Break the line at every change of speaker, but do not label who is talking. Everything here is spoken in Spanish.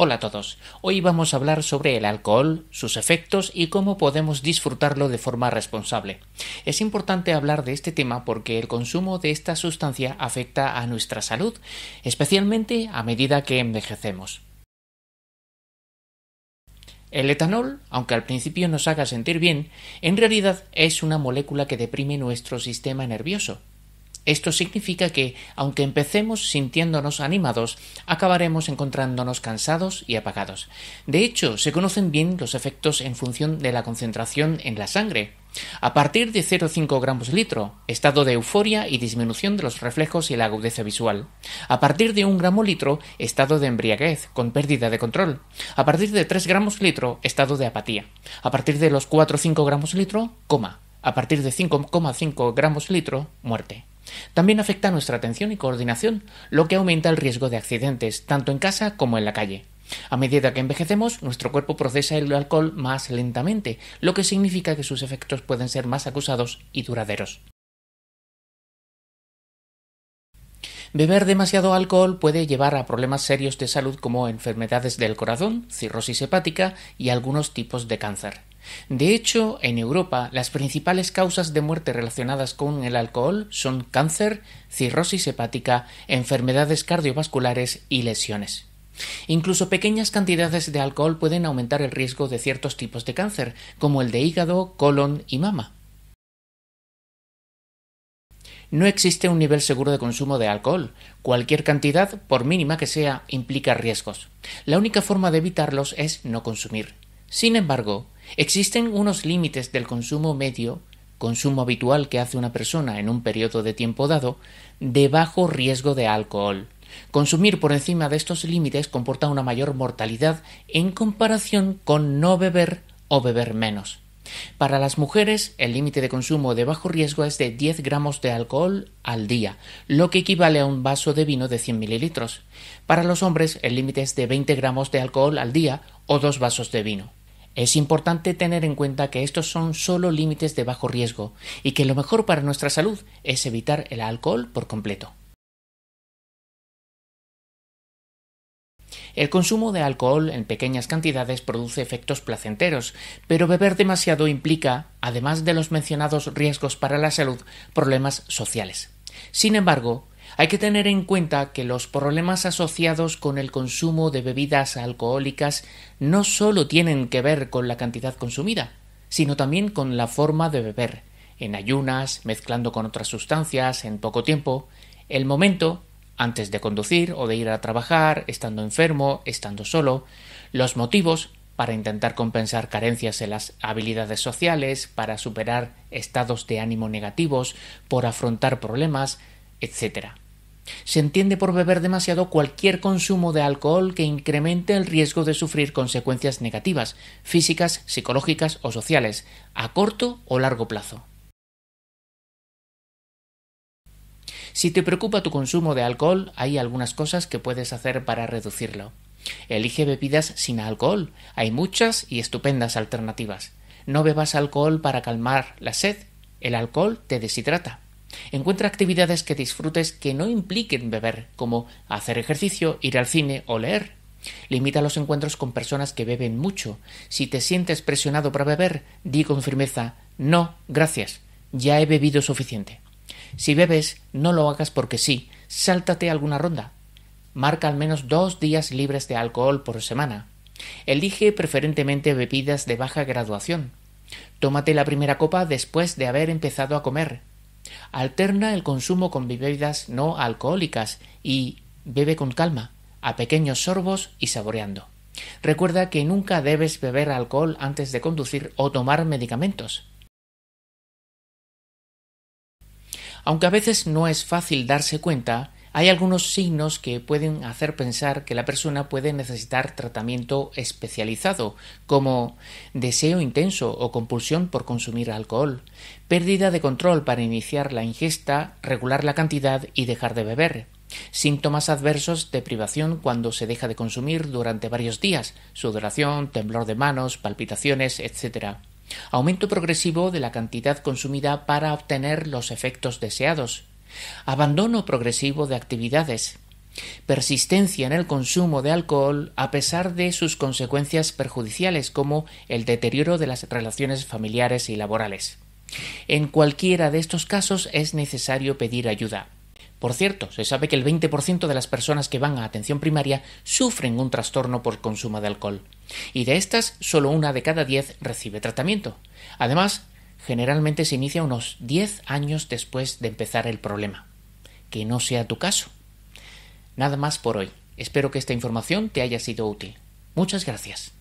Hola a todos. Hoy vamos a hablar sobre el alcohol, sus efectos y cómo podemos disfrutarlo de forma responsable. Es importante hablar de este tema porque el consumo de esta sustancia afecta a nuestra salud, especialmente a medida que envejecemos. El etanol, aunque al principio nos haga sentir bien, en realidad es una molécula que deprime nuestro sistema nervioso, esto significa que, aunque empecemos sintiéndonos animados, acabaremos encontrándonos cansados y apagados. De hecho, se conocen bien los efectos en función de la concentración en la sangre. A partir de 0,5 gramos litro, estado de euforia y disminución de los reflejos y la agudeza visual. A partir de 1 gramo litro, estado de embriaguez, con pérdida de control. A partir de 3 gramos litro, estado de apatía. A partir de los 4 gramos litro, coma. A partir de 5,5 gramos litro, muerte. También afecta nuestra atención y coordinación, lo que aumenta el riesgo de accidentes, tanto en casa como en la calle. A medida que envejecemos, nuestro cuerpo procesa el alcohol más lentamente, lo que significa que sus efectos pueden ser más acusados y duraderos. Beber demasiado alcohol puede llevar a problemas serios de salud como enfermedades del corazón, cirrosis hepática y algunos tipos de cáncer. De hecho, en Europa las principales causas de muerte relacionadas con el alcohol son cáncer, cirrosis hepática, enfermedades cardiovasculares y lesiones. Incluso pequeñas cantidades de alcohol pueden aumentar el riesgo de ciertos tipos de cáncer, como el de hígado, colon y mama. No existe un nivel seguro de consumo de alcohol. Cualquier cantidad, por mínima que sea, implica riesgos. La única forma de evitarlos es no consumir. Sin embargo, Existen unos límites del consumo medio, consumo habitual que hace una persona en un periodo de tiempo dado, de bajo riesgo de alcohol. Consumir por encima de estos límites comporta una mayor mortalidad en comparación con no beber o beber menos. Para las mujeres, el límite de consumo de bajo riesgo es de 10 gramos de alcohol al día, lo que equivale a un vaso de vino de 100 mililitros. Para los hombres, el límite es de 20 gramos de alcohol al día o dos vasos de vino. Es importante tener en cuenta que estos son solo límites de bajo riesgo y que lo mejor para nuestra salud es evitar el alcohol por completo. El consumo de alcohol en pequeñas cantidades produce efectos placenteros, pero beber demasiado implica, además de los mencionados riesgos para la salud, problemas sociales. Sin embargo, hay que tener en cuenta que los problemas asociados con el consumo de bebidas alcohólicas no solo tienen que ver con la cantidad consumida, sino también con la forma de beber, en ayunas, mezclando con otras sustancias, en poco tiempo, el momento, antes de conducir o de ir a trabajar, estando enfermo, estando solo, los motivos para intentar compensar carencias en las habilidades sociales, para superar estados de ánimo negativos, por afrontar problemas, etc. Se entiende por beber demasiado cualquier consumo de alcohol que incremente el riesgo de sufrir consecuencias negativas, físicas, psicológicas o sociales, a corto o largo plazo. Si te preocupa tu consumo de alcohol, hay algunas cosas que puedes hacer para reducirlo. Elige bebidas sin alcohol. Hay muchas y estupendas alternativas. No bebas alcohol para calmar la sed. El alcohol te deshidrata. Encuentra actividades que disfrutes que no impliquen beber, como hacer ejercicio, ir al cine o leer. Limita los encuentros con personas que beben mucho. Si te sientes presionado para beber, di con firmeza no, gracias, ya he bebido suficiente. Si bebes, no lo hagas porque sí, sáltate alguna ronda. Marca al menos dos días libres de alcohol por semana. Elige preferentemente bebidas de baja graduación. Tómate la primera copa después de haber empezado a comer. Alterna el consumo con bebidas no alcohólicas y bebe con calma, a pequeños sorbos y saboreando. Recuerda que nunca debes beber alcohol antes de conducir o tomar medicamentos. Aunque a veces no es fácil darse cuenta, hay algunos signos que pueden hacer pensar que la persona puede necesitar tratamiento especializado, como deseo intenso o compulsión por consumir alcohol, pérdida de control para iniciar la ingesta, regular la cantidad y dejar de beber, síntomas adversos de privación cuando se deja de consumir durante varios días, sudoración, temblor de manos, palpitaciones, etc. Aumento progresivo de la cantidad consumida para obtener los efectos deseados, abandono progresivo de actividades, persistencia en el consumo de alcohol a pesar de sus consecuencias perjudiciales como el deterioro de las relaciones familiares y laborales. En cualquiera de estos casos es necesario pedir ayuda. Por cierto, se sabe que el 20% de las personas que van a atención primaria sufren un trastorno por consumo de alcohol, y de estas solo una de cada diez recibe tratamiento. Además, generalmente se inicia unos 10 años después de empezar el problema. Que no sea tu caso. Nada más por hoy. Espero que esta información te haya sido útil. Muchas gracias.